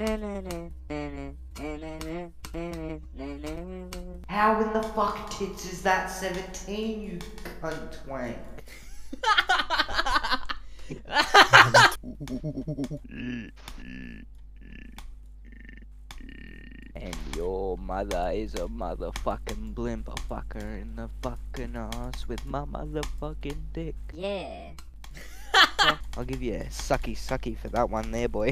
How in the fuck tits is that 17, you cunt wank? and your mother is a motherfucking blimp, a fucker in the fucking ass with my motherfucking dick. Yeah. I'll give you a sucky sucky for that one there, boy.